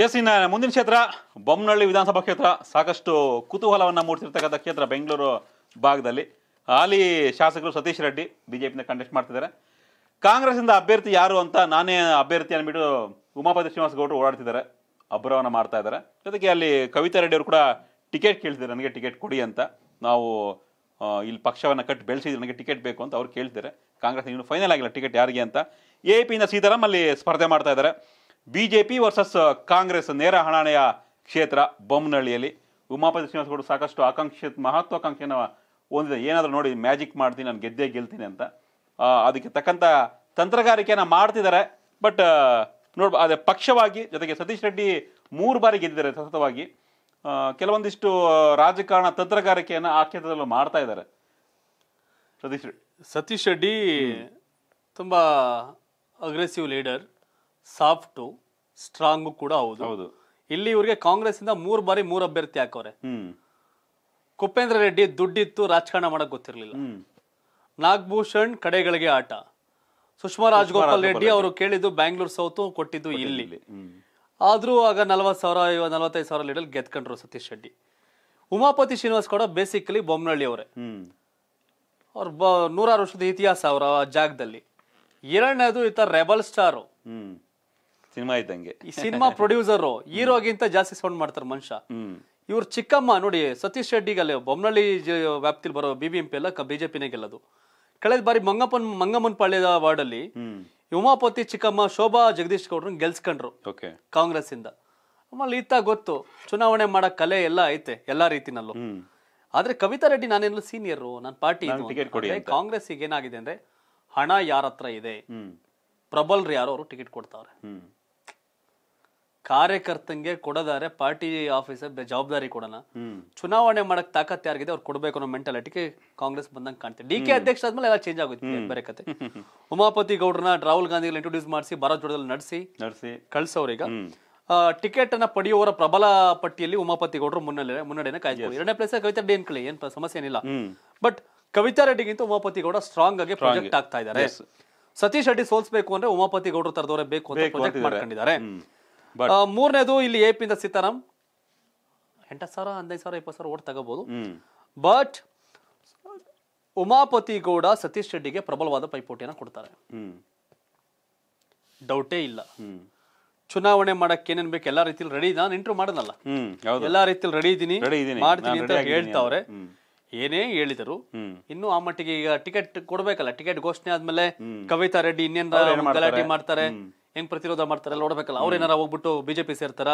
S ಇನ್ನ ಮುಂದಿನ ಕ್ಷೇತ್ರ ಬೊಮ್ಮನಹಳ್ಳಿ ವಿಧಾನಸಭಾ ಕ್ಷೇತ್ರ ಸಾಕಷ್ಟು ಕುತೂಹಲವನ್ನು ಮೂಡಿಸಿರ್ತಕ್ಕಂಥ ಕ್ಷೇತ್ರ ಬೆಂಗಳೂರು ಭಾಗದಲ್ಲಿ ಅಲ್ಲಿ ಶಾಸಕರು ಸತೀಶ್ ರೆಡ್ಡಿ ಬಿ ಜೆ ಪಿನ ಕಂಟೆಸ್ಟ್ ಮಾಡ್ತಿದ್ದಾರೆ ಕಾಂಗ್ರೆಸ್ಸಿಂದ ಅಭ್ಯರ್ಥಿ ಯಾರು ಅಂತ ನಾನೇ ಅಭ್ಯರ್ಥಿ ಅಂದ್ಬಿಟ್ಟು ಉಮಾಪತಿ ಶ್ರೀನಿವಾಸ ಗೌಡರು ಓಡಾಡ್ತಿದ್ದಾರೆ ಅಬ್ರವನ ಮಾಡ್ತಾ ಇದ್ದಾರೆ ಜೊತೆಗೆ ಅಲ್ಲಿ ಕವಿತಾ ರೆಡ್ಡಿ ಅವರು ಕೂಡ ಟಿಕೆಟ್ ಕೇಳ್ತಿದ್ದಾರೆ ನನಗೆ ಟಿಕೆಟ್ ಕೊಡಿ ಅಂತ ನಾವು ಇಲ್ಲಿ ಪಕ್ಷವನ್ನು ಕಟ್ಟಿ ಬೆಳೆಸಿದ್ರೆ ನನಗೆ ಟಿಕೆಟ್ ಬೇಕು ಅಂತ ಅವ್ರು ಕೇಳ್ತಿದ್ದಾರೆ ಕಾಂಗ್ರೆಸ್ ಇನ್ನೂ ಫೈನಲ್ ಆಗಿಲ್ಲ ಟಿಕೆಟ್ ಯಾರಿಗೆ ಅಂತ ಎ ಪಿಯಿಂದ ಸೀತಾರಾಮ್ ಅಲ್ಲಿ ಸ್ಪರ್ಧೆ ಮಾಡ್ತಾ ಇದ್ದಾರೆ ಬಿಜೆಪಿ ವರ್ಸಸ್ ಕಾಂಗ್ರೆಸ್ ನೇರ ಹಣಾಣೆಯ ಕ್ಷೇತ್ರ ಬೊಮ್ಮನಹಳ್ಳಿಯಲ್ಲಿ ಉಮಾಪತಿ ಶ್ರೀನಿವಾಸಗೌಡ ಸಾಕಷ್ಟು ಆಕಾಂಕ್ಷೆ ಮಹತ್ವಾಕಾಂಕ್ಷೆಯನ್ನು ಹೊಂದಿದೆ ಏನಾದರೂ ನೋಡಿ ಮ್ಯಾಜಿಕ್ ಮಾಡ್ತೀನಿ ನಾನು ಗೆದ್ದೇ ಗೆಲ್ತೀನಿ ಅಂತ ಅದಕ್ಕೆ ತಕ್ಕಂಥ ತಂತ್ರಗಾರಿಕೆಯನ್ನು ಮಾಡ್ತಿದ್ದಾರೆ ಬಟ್ ನೋಡ್ ಅದೇ ಪಕ್ಷವಾಗಿ ಜೊತೆಗೆ ಸತೀಶ್ ರೆಡ್ಡಿ ಮೂರು ಬಾರಿ ಗೆದ್ದಿದ್ದಾರೆ ಸತತವಾಗಿ ಕೆಲವೊಂದಿಷ್ಟು ರಾಜಕಾರಣ ತಂತ್ರಗಾರಿಕೆಯನ್ನು ಆ ಕ್ಷೇತ್ರದಲ್ಲೂ ಮಾಡ್ತಾ ಇದ್ದಾರೆ ಸತೀಶ್ ಸತೀಶ್ ರೆಡ್ಡಿ ತುಂಬ ಅಗ್ರೆಸಿವ್ ಲೀಡರ್ ಸಾಫ್ಟು ಸ್ಟ್ರಾಂಗ್ ಕೂಡ ಹೌದು ಹೌದು ಇಲ್ಲಿ ಇವ್ರಿಗೆ ಕಾಂಗ್ರೆಸ್ ಇಂದ ಮೂರ್ ಬಾರಿ ಮೂರ್ ಅಭ್ಯರ್ಥಿ ಹಾಕವ್ರೆ ಕುಪೇಂದ್ರ ರೆಡ್ಡಿ ದುಡ್ಡಿತ್ತು ರಾಜಕಾರಣ ಮಾಡಕ್ ಗೊತ್ತಿರ್ಲಿಲ್ಲ ನಾಗಭೂಷಣ್ ಕಡೆಗಳಿಗೆ ಆಟ ಸುಷ್ಮಾ ರಾಜಗೋಪಾಲ್ ರೆಡ್ಡಿ ಅವರು ಕೇಳಿದ್ದು ಬ್ಯಾಂಗ್ಳೂರ್ ಸೌತ್ ಕೊಟ್ಟಿದ್ದು ಇಲ್ಲಿ ಆದ್ರೂ ಆಗ ನಲ್ವತ್ ಸಾವಿರ ನಲ್ವತ್ತೈದು ಸಾವಿರ ಲೀಡಲ್ ಗೆದ್ಕೊಂಡ್ರು ಸತೀಶ್ ರೆಡ್ಡಿ ಉಮಾಪತಿ ಶ್ರೀನಿವಾಸ್ ಕೂಡ ಬೇಸಿಕಲಿ ಬೊಮ್ಮನಹಳ್ಳಿ ಅವರೇ ಅವ್ರ ನೂರಾರು ವರ್ಷದ ಇತಿಹಾಸ ಅವರ ಜಾಗದಲ್ಲಿ ಎರಡನೇದು ಈತ ರೆಬಲ್ ಸ್ಟಾರು ಸಿನಿಮಾ ಇದ್ದಂಗೆ ಈ ಸಿನಿಮಾ ಪ್ರೊಡ್ಯೂಸರ್ ಹೀರೋಗಿಂತ ಜಾಸ್ತಿ ಸೌಂಡ್ ಮಾಡ್ತಾರೆ ಮನುಷ್ಯ ಇವ್ರು ಚಿಕ್ಕಮ್ಮ ನೋಡಿ ಸತೀಶ್ ರೆಡ್ಡಿಗಲ್ಲೇ ಬೊಮ್ಮನಳ್ಳಿ ವ್ಯಾಪ್ತಿಲಿ ಬರೋ ಬಿ ಬಿ ಎಂ ಪಿ ಎಲ್ಲ ಗೆಲ್ಲೋದು ಕಳೆದ ಬಾರಿ ಮಂಗಪ್ಪನ್ ಮಂಗಮ್ಮನ್ ಪಾಳ್ಯದ ವಾರ್ಡಲ್ಲಿ ಉಮಾಪತಿ ಚಿಕ್ಕಮ್ಮ ಶೋಭಾ ಜಗದೀಶ್ ಗೌಡ್ರನ್ನ ಗೆಲ್ಸ್ಕೊಂಡ್ರು ಕಾಂಗ್ರೆಸ್ ಇಂದ ಆಮೇಲೆ ಈತ ಗೊತ್ತು ಚುನಾವಣೆ ಮಾಡೋ ಕಲೆ ಎಲ್ಲ ಐತೆ ಎಲ್ಲಾ ರೀತಿನಲ್ಲೂ ಆದ್ರೆ ಕವಿತಾ ರೆಡ್ಡಿ ನಾನೇನು ಸೀನಿಯರ್ ನನ್ನ ಪಾರ್ಟಿ ಕಾಂಗ್ರೆಸ್ ಈಗ ಏನಾಗಿದೆ ಅಂದ್ರೆ ಹಣ ಯಾರತ್ರ ಹತ್ರ ಇದೆ ಪ್ರಬಲ್ರು ಯಾರೋ ಅವರು ಟಿಕೆಟ್ ಕೊಡ್ತಾವ್ರೆ ಕಾರ್ಯಕರ್ತಂಗೆ ಕೊಡದಾರೆ ಪಾರ್ಟಿ ಆಫೀಸರ್ ಜವಾಬ್ದಾರಿ ಕೊಡೋಣ ಚುನಾವಣೆ ಮಾಡಕ್ ತಾಕತ್ ಯಾರಿಗಿದೆ ಅವ್ರು ಕೊಡಬೇಕು ಅನ್ನೋ ಮೆಂಟಾಲಿಟಿಗೆ ಕಾಂಗ್ರೆಸ್ ಬಂದಂಗೆ ಕಾಣ್ತೀವಿ ಡಿ ಕೆ ಅಧ್ಯಕ್ಷ ಆದ್ಮೇಲೆ ಎಲ್ಲ ಚೇಂಜ್ ಆಗುತ್ತೆ ಬೇರೆ ಕತೆ ಉಮಾಪತಿ ಗೌಡ್ರನ್ನ ರಾಹುಲ್ ಗಾಂಧಿಗೆ ಇಂಟ್ರೊಡ್ಯೂಸ್ ಮಾಡಿಸಿ ಭಾರತ್ ಜೋಡದಲ್ಲಿ ನಡೆಸಿ ನಡೆಸಿ ಕಳ್ಸೋರೀಗ ಟಿಕೆಟ್ ಅನ್ನ ಪಡೆಯುವವರ ಪ್ರಬಲ ಪಟ್ಟಿಯಲ್ಲಿ ಉಮಾಪತಿ ಗೌಡರು ಮುನ್ನಡೆ ಮುನ್ನಡೆನ ಕಾಯ್ದು ಎರಡನೇ ಪ್ಲೇಸ್ ಕವಿತಾ ರೆಡ್ಡಿ ಕಳಿ ಏನ್ ಸಮಸ್ಯೆ ಏನಿಲ್ಲ ಬಟ್ ಕವಿತಾ ರೆಡ್ಡಿಗಿಂತ ಉಮಾಪತಿ ಗೌಡ ಸ್ಟ್ರಾಂಗ್ ಆಗಿ ಪ್ರಾಜೆಕ್ಟ್ ಆಗ್ತಾ ಇದ್ದಾರೆ ಸತೀಶ್ ರೆಡ್ಡಿ ಸೋಲ್ಸ್ಬೇಕು ಅಂದ್ರೆ ಉಮಾಪತಿ ಗೌಡರು ತರದವರೇ ಬೇಕು ಅಂತ ಪ್ರಾಜೆಕ್ಟ್ ಮಾಡ್ಕೊಂಡಿದ್ದಾರೆ ಮೂರನೇದು ಇಲ್ಲಿ ಎ ಪಿಯಿಂದ ಸೀತಾರಾಮ್ ಎಂಟು ಸಾವಿರ ಹದಿನೈದು ಸಾವಿರ ಇಪ್ಪತ್ತು ಸಾವಿರ ಓಟ್ ತಗೋಬಹುದು ಬಟ್ ಉಮಾಪತಿ ಗೌಡ ಸತೀಶ್ ರೆಡ್ಡಿಗೆ ಪ್ರಬಲವಾದ ಪೈಪೋಟಿಯನ್ನು ಕೊಡ್ತಾರೆ ಡೌಟೇ ಇಲ್ಲ ಚುನಾವಣೆ ಮಾಡಕ್ಕೆ ಏನೇನ್ ಬೇಕು ಎಲ್ಲಾ ರೀತಿಯಲ್ಲಿ ರೆಡಿ ನಾನು ಇಂಟ್ರೂ ಮಾಡನಲ್ಲ ಎಲ್ಲಾ ರೀತಿಯಲ್ಲಿ ರೆಡಿ ಇದೀನಿ ಮಾಡ್ತೀನಿ ಅಂತ ಹೇಳ್ತಾವ್ರೆ ಏನೇ ಹೇಳಿದರು ಇನ್ನು ಆ ಮಟ್ಟಿಗೆ ಈಗ ಟಿಕೆಟ್ ಕೊಡ್ಬೇಕಲ್ಲ ಟಿಕೆಟ್ ಘೋಷಣೆ ಆದ್ಮೇಲೆ ಕವಿತಾ ರೆಡ್ಡಿ ಇನ್ನೇನ್ ಗಲಾಟೆ ಮಾಡ್ತಾರೆ ಹೆಂಗ್ ಪ್ರತಿರೋಧ ಮಾಡ್ತಾರೆ ನೋಡ್ಬೇಕಲ್ಲ ಅವ್ರ ಏನಾರ ಹೋಗ್ಬಿಟ್ಟು ಬಿಜೆಪಿ ಸೇರ್ತಾರ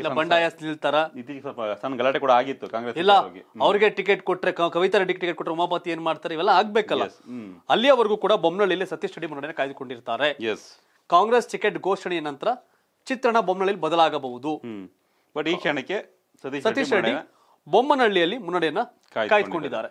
ಇಲ್ಲ ಬಂಡಾಯ ನಿಲ್ತಾರ ಸ್ವಲ್ಪ ಸಣ್ಣ ಗಲಾಟೆ ಕೂಡ ಆಗಿತ್ತು ಕಾಂಗ್ರೆಸ್ ಇಲ್ಲ ಅವ್ರಿಗೆ ಟಿಕೆಟ್ ಕೊಟ್ರೆ ಕವಿತಾ ರೆಡ್ಡಿ ಟಿಕೆಟ್ ಕೊಟ್ರೆ ಉಮಾಪತಿ ಏನ್ ಮಾಡ್ತಾರೆ ಇವೆಲ್ಲ ಆಗ್ಬೇಕಲ್ಲ ಅಲ್ಲಿಯವರೆಗೂ ಕೂಡ ಬೊಮ್ಮನಹಳ್ಳಿಯಲ್ಲಿ ಸತೀಶ್ ರೆಡ್ಡಿ ಮುನ್ನಡೆಯನ್ನ ಕಾಯ್ದುಕೊಂಡಿರ್ತಾರೆ ಕಾಂಗ್ರೆಸ್ ಟಿಕೆಟ್ ಘೋಷಣೆಯ ನಂತರ ಚಿತ್ರಣ ಬೊಮ್ಮನಹಳ್ಳಿ ಬದಲಾಗಬಹುದು ಬಟ್ ಈ ಕ್ಷಣಕ್ಕೆ ಸತೀಶ್ ರೆಡ್ಡಿ ಬೊಮ್ಮನಹಳ್ಳಿಯಲ್ಲಿ ಮುನ್ನಡೆಯನ್ನ ಕಾಯ್ದುಕೊಂಡಿದ್ದಾರೆ